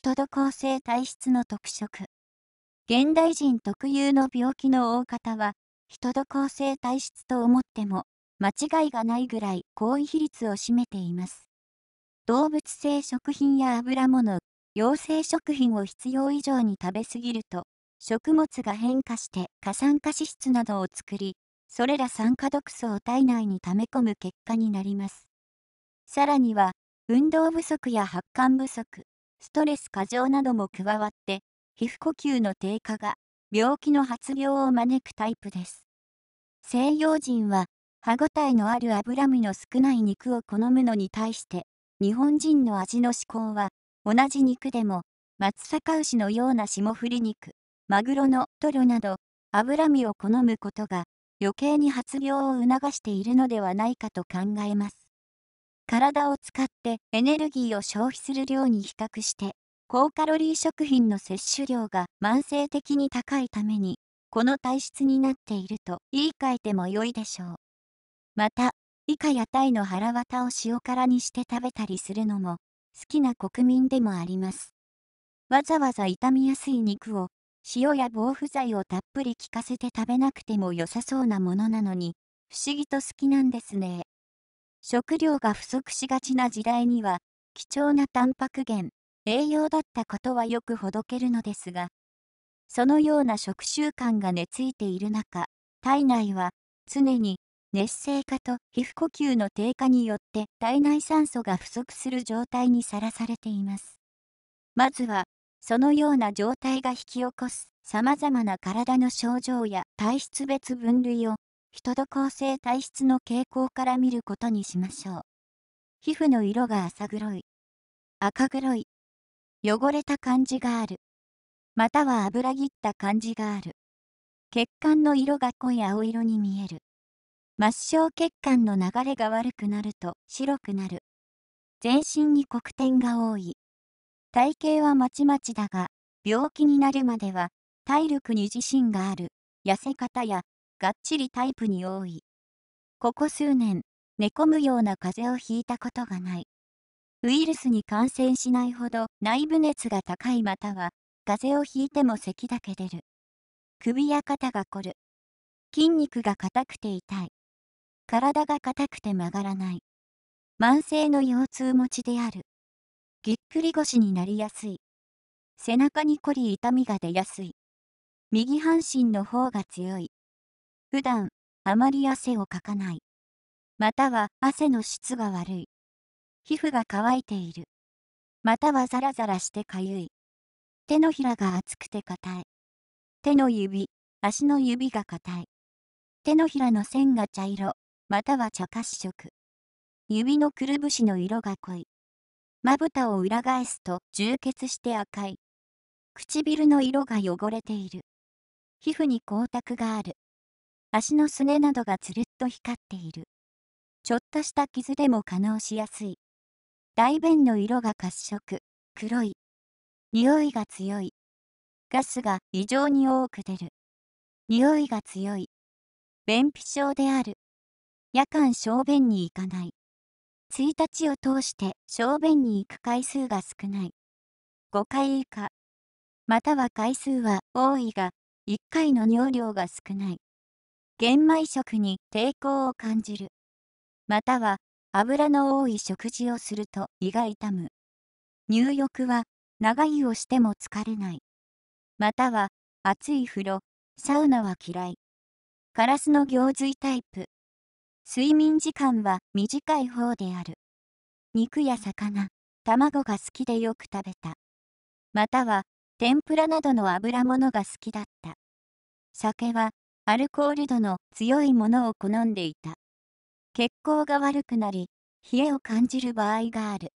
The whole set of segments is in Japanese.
人と構成体質の特色。現代人特有の病気の大方は、人と構成体質と思っても、間違いがないぐらい高位比率を占めています。動物性食品や油物、陽性食品を必要以上に食べ過ぎると、食物が変化して過酸化脂質などを作り、それら酸化毒素を体内に溜め込む結果になります。さらには、運動不足や発汗不足、ストレス過剰なども加わって、皮膚呼吸の低下が病気の発病を招くタイプです。西洋人は歯ごたえのある脂身の少ない肉を好むのに対して、日本人の味の思考は、同じ肉でも、松阪牛のような霜降り肉、マグロのトロなど、脂身を好むことが、余計に発病を促しているのではないかと考えます。体を使ってエネルギーを消費する量に比較して、高カロリー食品の摂取量が慢性的に高いために、この体質になっていると言い換えても良いでしょう。また、以下屋台の腹綿を塩辛にして食べたりするのも、好きな国民でもあります。わざわざ傷みやすい肉を、塩や防腐剤をたっぷり効かせて食べなくても良さそうなものなのに、不思議と好きなんですね。食料が不足しがちな時代には、貴重なタンパク源、栄養だったことはよくほどけるのですが、そのような食習慣が根付いている中、体内は常に熱性化と皮膚呼吸の低下によって体内酸素が不足する状態にさらされています。まずは、そのような状態が引き起こす様々な体の症状や体質別分類を人と構成体質の傾向から見ることにしましょう。皮膚の色が浅黒い、赤黒い、汚れた感じがある、または油ぎった感じがある。血管の色が濃い青色に見える。末梢血管の流れが悪くなると白くなる。全身に黒点が多い。体型はまちまちだが、病気になるまでは体力に自信がある、痩せ方やがっちりタイプに多い。ここ数年、寝込むような風邪をひいたことがない。ウイルスに感染しないほど内部熱が高いまたは、風邪をひいても咳だけ出る。首や肩が凝る。筋肉が硬くて痛い。体が硬くて曲がらない。慢性の腰痛持ちである。ぎっくり腰になりやすい。背中に凝り痛みが出やすい。右半身の方が強い。普段あまり汗をかかない。または汗の質が悪い。皮膚が乾いている。またはザラザラしてかゆい。手のひらが熱くて硬い。手の指、足の指が硬い。手のひらの線が茶色、または茶褐色。指のくるぶしの色が濃い。まぶたを裏返すと充血して赤い。唇の色が汚れている。皮膚に光沢がある。足のすねなどがつるっと光っている。ちょっとした傷でも可能しやすい。大便の色が褐色、黒い。匂いが強い。ガスが異常に多く出る。匂いが強い。便秘症である。夜間小便に行かない。1日を通して小便に行く回数が少ない。5回以下。または回数は多いが、1回の尿量が少ない。玄米食に抵抗を感じる。または、油の多い食事をすると胃が痛む。入浴は、長湯をしても疲れない。または、熱い風呂、サウナは嫌い。カラスの行水タイプ。睡眠時間は短い方である。肉や魚、卵が好きでよく食べた。または、天ぷらなどの油物が好きだった。酒はアルコール度の強いものを好んでいた。血行が悪くなり、冷えを感じる場合がある。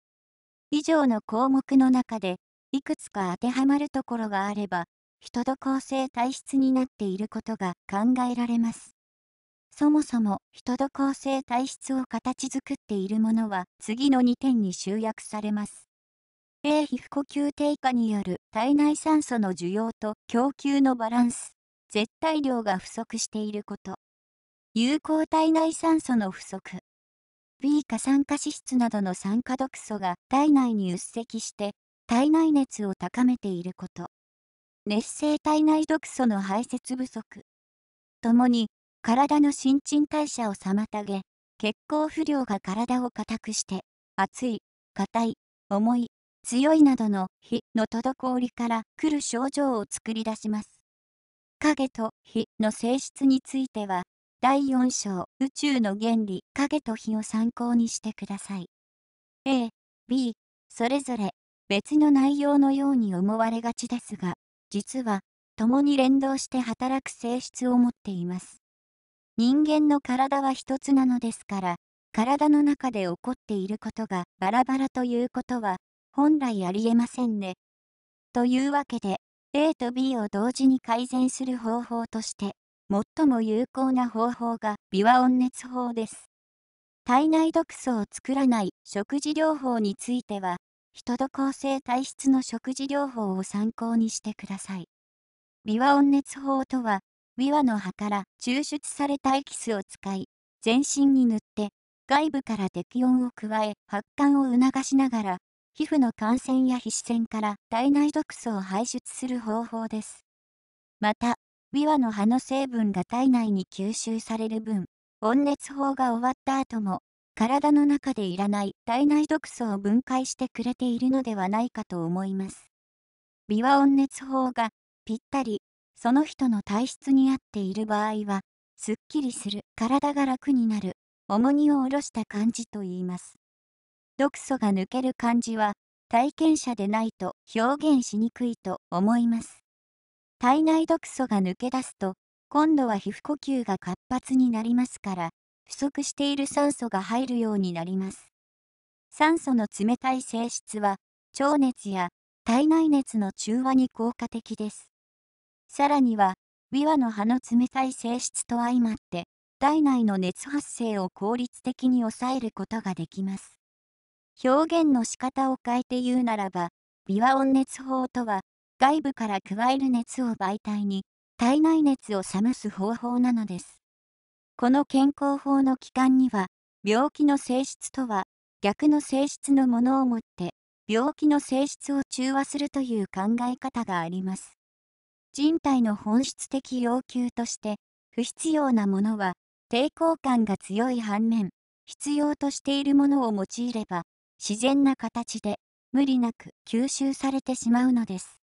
以上の項目の中で、いくつか当てはまるところがあれば、人と構成体質になっていることが考えられます。そもそも人と構成体質を形作っているものは次の2点に集約されます。A 皮膚呼吸低下による体内酸素の需要と供給のバランス。絶対量が不足していること。有効体内酸素の不足。B 過酸化脂質などの酸化毒素が体内に鬱積して、体内熱を高めていること。熱性体内毒素の排泄不足。ともに、体の新陳代謝を妨げ、血行不良が体を硬くして、熱い、硬い、重い、強いなどの火の滞りから来る症状を作り出します。影と火の性質については、第4章宇宙の原理影と火を参考にしてください。A、B、それぞれ別の内容のように思われがちですが、実は共に連動して働く性質を持っています。人間の体は一つなのですから、体の中で起こっていることがバラバラということは本来ありえませんね。というわけで、A と B を同時に改善する方法として、最も有効な方法が微和温熱法です。体内毒素を作らない食事療法については、人と構成体質の食事療法を参考にしてください。微和温熱法とは、微和の葉から抽出されたエキスを使い、全身に塗って、外部から適温を加え、発汗を促しながら、皮膚の感染や皮脂腺から体内毒素を排出する方法です。また、ビワの葉の成分が体内に吸収される分、温熱法が終わった後も、体の中でいらない体内毒素を分解してくれているのではないかと思います。ビワ温熱法がぴったり、その人の体質に合っている場合は、すっきりする、体が楽になる、重荷を下ろした感じと言います。毒素が抜ける感じは体験者でないと表現しにくいと思います。体内毒素が抜け出すと今度は皮膚呼吸が活発になりますから不足している酸素が入るようになります。酸素の冷たい性質は腸熱や体内熱の中和に効果的です。さらにはビワの葉の冷たい性質と相まって体内の熱発生を効率的に抑えることができます。表現の仕方を変えて言うならば、微和温熱法とは、外部から加える熱を媒体に、体内熱を冷ます方法なのです。この健康法の期間には、病気の性質とは逆の性質のものをもって、病気の性質を中和するという考え方があります。人体の本質的要求として、不必要なものは、抵抗感が強い反面、必要としているものを用いれば、自然な形で無理なく吸収されてしまうのです。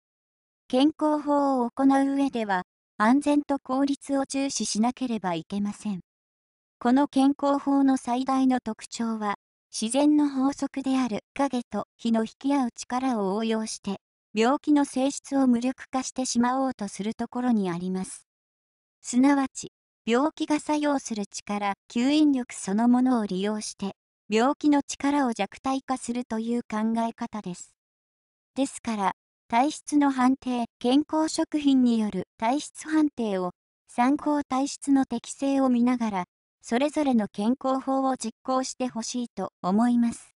健康法を行う上では安全と効率を重視しなければいけません。この健康法の最大の特徴は自然の法則である影と火の引き合う力を応用して病気の性質を無力化してしまおうとするところにあります。すなわち病気が作用する力吸引力そのものを利用して病気の力を弱体化するという考え方です。ですから、体質の判定、健康食品による体質判定を、参考体質の適性を見ながら、それぞれの健康法を実行してほしいと思います。